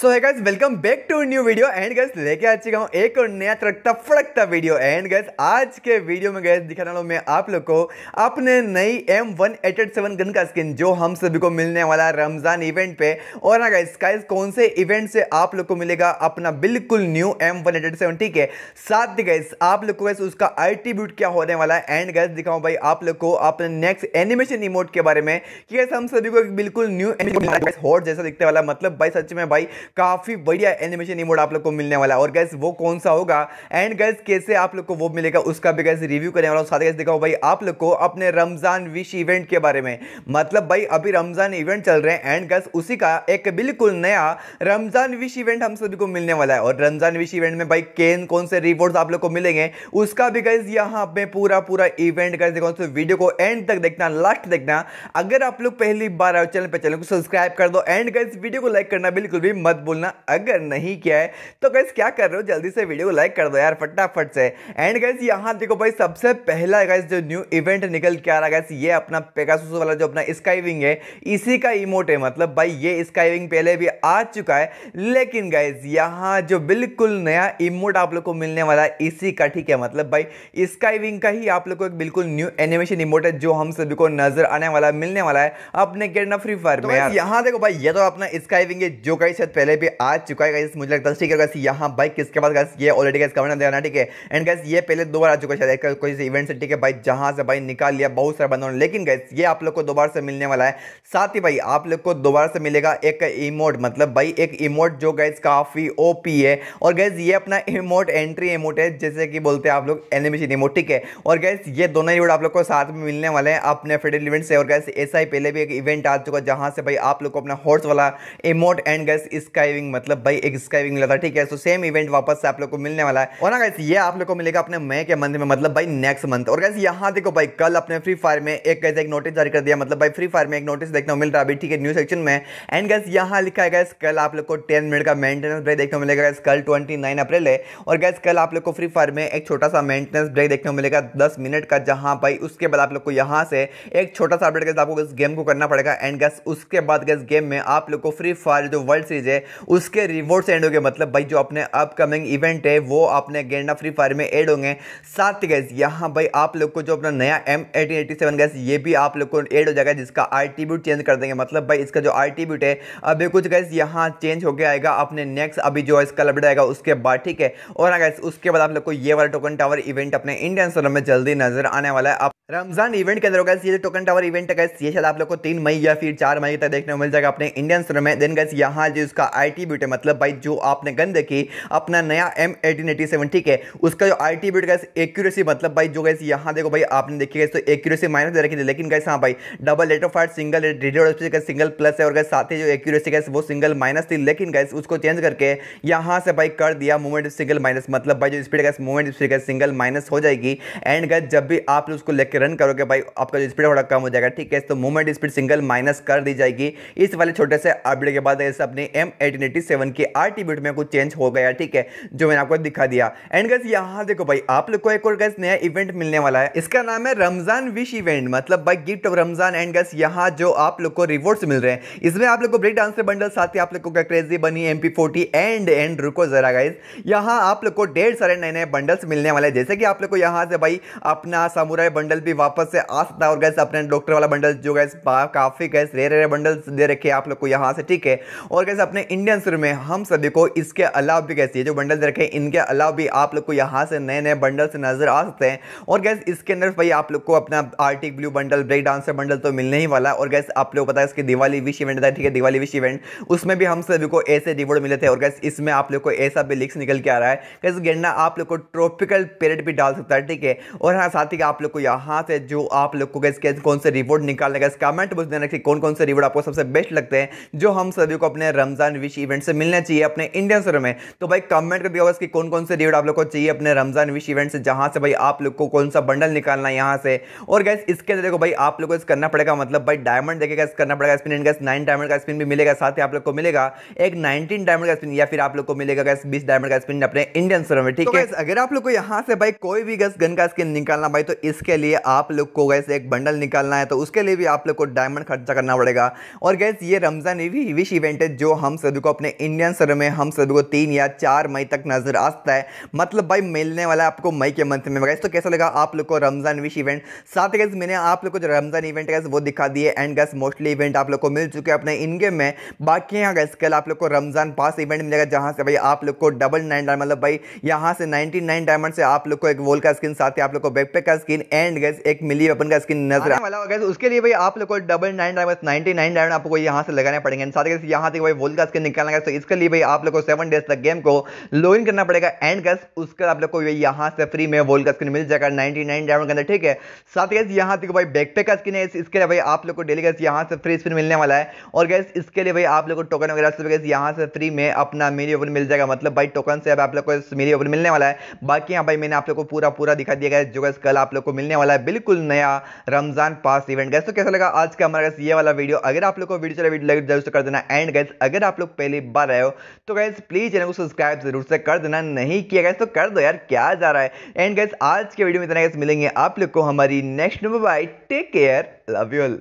so hi guys welcome back to new video and guys लेके आ चुका हूँ एक और नया तड़कता फड़कता वीडियो एंड गैस आज के वीडियो में गैस दिखाने वाला मैं आप लोग को अपने नई M one eight seven gun का स्किन जो हम सभी को मिलने वाला रमजान इवेंट पे और ना गैस गाइज कौन से इवेंट से आप लोग को मिलेगा अपना बिल्कुल new M one eight seven ठीक है साथ ही गैस आप लोग को गैस उसका आई क्या होने वाला है एंड गैस दिखाऊँ भाई आप लोग को अपने नेक्स्ट एनिमेशन इमोट के बारे में कि गैस हम सभी को बिल्कुल न्यू एनिमेशन हॉट जैसा दिखने वाला मतलब भाई सच में भाई काफ़ी बढ़िया एनिमेशन इमोट आप लोग को मिलने वाला है और गैस वो कौन सा होगा एंड गैस कैसे आप लोग को वो मिलेगा उसका भी गैस रिव्यू करने वाला साथ गैस दिखाओ भाई आप लोग को अपने रमज़ान विश इवेंट के बारे में मतलब भाई अभी रमज़ान इवेंट चल रहे हैं एंड गैस उसी का एक बिल्कुल नया रमज़ान विश इवेंट हम सभी को मिलने वाला है और रमज़ान विश इवेंट में भाई केन कौन से रिवॉर्ड आप लोग को मिलेंगे उसका भी गैस यहाँ पे पूरा पूरा इवेंट गैस देखो वीडियो को एंड तक देखना लास्ट देखना अगर आप लोग पहली बार चैनल पर चैनल को सब्सक्राइब कर दो एंड गैस वीडियो को लाइक करना बिल्कुल भी मत मत बोलना अगर नहीं किया है तो गैस क्या कर रहे हो जल्दी से वीडियो को लाइक कर दो यार फटाफट से एंड गैस यहाँ देखो भाई सबसे पहला गैस जो न्यू इवेंट निकल के आ रहा गैस ये अपना पेगासूस वाला जो अपना स्काईविंग है इसी का इमोट है मतलब भाई ये स्काईविंग पहले भी आ चुका है लेकिन गैस यहाँ जो बिल्कुल नया इमोट आप लोग को मिलने वाला है इसी का ठीक है मतलब भाई स्काईविंग का ही आप लोग को एक बिल्कुल न्यू एनिमेशन इमोट है जो हम सभी को नजर आने वाला मिलने वाला है अपने गिरना फ्री फायर में तो यहाँ देखो भाई ये तो अपना स्काईविंग है जो कई शायद पहले भी आ चुका है गाइस मुझे लगता है ठीक है गाइस यहाँ बाइक किसके पास गाइस ये ऑलरेडी गाइस कवर देना ठीक है एंड गाइस ये पहले दो बार आ चुका है शायद कोई से इवेंट से ठीक है भाई जहाँ से भाई निकाल लिया बहुत सारे बंदों ने लेकिन गाइस ये आप लोग को दोबारा से मिलने वाला है साथ ही भाई आप लोग को दोबारा से मिलेगा एक इमोट मतलब भाई एक इमोट जो गाइस काफ़ी ओ है और गैस ये अपना इमोट एंट्री इमोट है जैसे कि बोलते हैं आप लोग एनिमेशन इमोट ठीक है और गैस ये दोनों इमोट आप लोग को साथ में मिलने वाले हैं अपने फेडरल इवेंट से और गैस ऐसा ही पहले भी एक इवेंट आ चुका है जहाँ से भाई आप लोग को अपना हॉर्स वाला इमोट एंड गैस इस स्काइविंग मतलब भाई एक स्काइविंग मिला था ठीक है सो सेम इवेंट वापस से आप लोग को मिलने वाला है और ना गैस ये आप लोग को मिलेगा अपने मई के मंथ में मतलब भाई नेक्स्ट मंथ और गैस यहाँ देखो भाई कल अपने फ्री फायर में एक कैसे एक नोटिस जारी कर दिया मतलब भाई फ्री फायर में एक नोटिस देखने को मिल रहा है अभी ठीक है न्यू सेक्शन में एंड गैस यहाँ लिखा है गैस कल आप लोग को टेन मिनट का मेंटेनेंस ब्रेक देखने को मिलेगा गैस कल ट्वेंटी नाइन अप्रैल है और गैस कल आप लोग को फ्री फायर में एक छोटा सा मेंटेनेंस ब्रेक देखने को मिलेगा दस मिनट का जहाँ भाई उसके बाद आप लोग को यहाँ से एक छोटा सा अपडेट गैस आपको इस गेम को करना पड़ेगा एंड गैस उसके बाद गैस गेम में आप लोग को फ्री फायर जो वर्ल्ड सीरीज है उसके रिवॉर्ड्स एंड हो गए मतलब भाई जो अपने अपकमिंग इवेंट है वो अपने गेंडा फ्री फायर में एड होंगे साथ ही गैस यहाँ भाई आप लोग को जो अपना नया M eighteen eighty seven guys ये भी आप लोग को एड हो जाएगा जिसका आर्टिब्यूट चेंज कर देंगे मतलब भाई इसका जो आर्टिब्यूट है अभी कुछ गैस यहाँ चेंज होकर आएगा अपने नेक्स्ट अभी जो इसका लबड आएगा उसके बाद ठीक है और हाँ गैस उसके बाद आप लोग को ये वाला टोकन टावर इवेंट अपने इंडियन सोलर में जल्दी नजर आने वाला है रमजान इवेंट के अंदर होगा ये जो टोकन टावर इवेंट है गैस ये शायद आप लोग को तीन मई या फिर चार मई तक देखने को मिल जाएगा अपने इंडियन स्टोर में देन गैस यहाँ जो इसका का आई टी ब्यूट है मतलब भाई जो आपने गन देखी अपना नया एम एटीन एटी सेवन ठीक है उसका जो attribute guys accuracy मतलब भाई जो गैस यहाँ देखो भाई आपने देखी गैस तो एक्यूरेसी माइनस दे रखी थी लेकिन गैस हाँ भाई double rate of fire single single plus है और गैस साथ ही जो एक्यूरेसी गैस वो सिंगल माइनस थी लेकिन गैस उसको चेंज करके यहाँ से भाई कर दिया मूवमेंट सिंगल माइनस मतलब भाई जो speed guys movement speed guys single minus हो जाएगी एंड गैस जब भी आप उसको लेकर रन करोगे भाई आपका जो स्पीड थोड़ा कम हो जाएगा ठीक है तो मूवमेंट स्पीड सिंगल माइनस कर दी जाएगी इस वाले छोटे से अपडेट के बाद अपने एम 1887 के आर्टिब्यूट में कुछ चेंज हो गया ठीक है जो मैंने आपको दिखा दिया एंड गैस यहाँ देखो भाई आप लोग को एक और गैस नया इवेंट मिलने वाला है इसका नाम है रमजान विश इवेंट मतलब भाई gift of Ramzan and guys यहाँ जो आप लोग को रिवॉर्ड्स मिल रहे हैं इसमें आप लोग को ब्रेक डांस बंडल साथ ही आप लोग को क्या क्रेजी बनी एम पी एंड एंड रुको जरा गाइज यहाँ आप लोग को डेढ़ सारे नए नए बंडल्स मिलने वाले हैं जैसे कि आप लोग को यहाँ से भाई अपना सामुराई बंडल भी वापस से आ सकता है और गैस अपने डॉक्टर वाला बंडल जो गैस काफ़ी गैस रे रे बंडल्स दे रखे आप लोग को यहाँ से ठीक है और गैस अपने इंडियन शुरू में हम सभी को इसके अलावा भी कैसी है जो बंडल रखे इनके अलावा भी आप लोग को यहाँ से नए नए बंडल्स नजर आ सकते हैं और गैस इसके अंदर भाई आप लोग को अपना arctic blue bundle break dancer bundle तो मिलने ही वाला और गैस आप लोग पता है इसके दिवाली विश इवेंट था ठीक है दिवाली विश इवेंट उसमें भी हम सभी को ऐसे रिवॉर्ड मिले थे और गैस इसमें आप लोग को ऐसा भी लिख्स निकल के आ रहा है गैस गेंडा आप लोग को ट्रॉपिकल पेरेट भी डाल सकता है ठीक है और हाँ साथ ही आप लोग को यहाँ से जो आप लोग को गैस कौन से रिवॉर्ड निकालने गैस कमेंट बॉक्स देना कौन कौन से रिवॉर्ड आपको सबसे बेस्ट लगते हैं जो हम सभी को अपने रमजान विश इवेंट से मिलने चाहिए अपने इंडियन सर में तो भाई कमेंट कर दिया कि कौन कौन से डेट आप लोग को चाहिए अपने रमजान विश इवेंट से जहां से भाई आप लोग को कौन सा बंडल निकालना है यहाँ से और गैस इसके अंदर देखो भाई आप लोग को करना पड़ेगा मतलब भाई डायमंड देखेगा इस करना पड़ेगा स्पिन गैस नाइन डायमंड का स्पिन भी मिलेगा साथ ही आप लोग को मिलेगा एक नाइनटीन डायमंड का स्पिन या फिर आप लोग को मिलेगा गैस बीस डायमंड का स्पिन अपने इंडियन सर में ठीक तो है अगर आप लोग को यहाँ से भाई कोई भी गैस गन का स्किन निकालना भाई तो इसके लिए आप लोग को गैस एक बंडल निकालना है तो उसके लिए भी आप लोग को डायमंड खर्चा करना पड़ेगा और गैस ये रमजान विश इवेंट है जो हम सभी को अपने इंडियन सर में हम सभी को तीन या चार मई तक नजर आ सकता है मतलब भाई मिलने वाला है आपको मई के मंथ में गैस तो कैसा लगा आप लोग को रमजान विश इवेंट साथ ही गैस मैंने आप लोग को जो रमजान इवेंट गैस वो दिखा दिए एंड गैस मोस्टली इवेंट आप लोग को मिल चुके हैं अपने इनके में बाकी यहाँ गैस कल आप लोग को रमजान पास इवेंट मिलेगा जहाँ से भाई आप लोग को डबल नाइन डायमंड मतलब भाई यहाँ से नाइनटी नाइन डायमंड से आप लोग को एक वोल का स्किन साथ ही आप लोग को बैकपेक का स्किन एंड गैस एक मिली वेपन का स्किन नजर आने वाला गैस उसके लिए भाई आप लोग को double nine diamond ninety nine diamond आपको यहाँ से लगाने पड़ेंगे साथ ही यहाँ तक भाई वोल का करके निकालना है तो इसके लिए भाई आप लोग को सेवन डेज तक गेम को लॉग इन करना पड़ेगा एंड गैस उसके आप लोग को यहाँ से फ्री में वोल का स्क्रीन मिल जाएगा नाइनटी नाइन डायमंड के अंदर ठीक है साथ ही यहाँ देखो भाई बैकपे का स्किन है इसके लिए भाई आप लोग को डेली गैस यहाँ से फ्री स्पिन मिलने वाला है और गैस इसके लिए भाई आप लोग को टोकन वगैरह सब गैस यहाँ से फ्री में अपना मेरी ओपन मिल जाएगा मतलब भाई टोकन से अब आप लोग को मेरी ओपन मिलने वाला है बाकी यहाँ भाई मैंने आप लोग को पूरा पूरा दिखा दिया गया जो गैस कल आप लोग को मिलने वाला है बिल्कुल नया रमजान पास इवेंट गैस तो कैसा लगा आज का हमारा गैस ये वाला वीडियो अगर आप लोग को वीडियो चला वीडियो लगे जरूर कर देना एंड गैस अगर आप लोग लोग पहली बार आए हो तो गैस प्लीज़ चैनल को सब्सक्राइब जरूर से कर देना नहीं किया गया तो कर दो यार क्या जा रहा है एंड गैस आज के वीडियो में इतना गैस मिलेंगे आप लोग को हमारी next number bye take care love you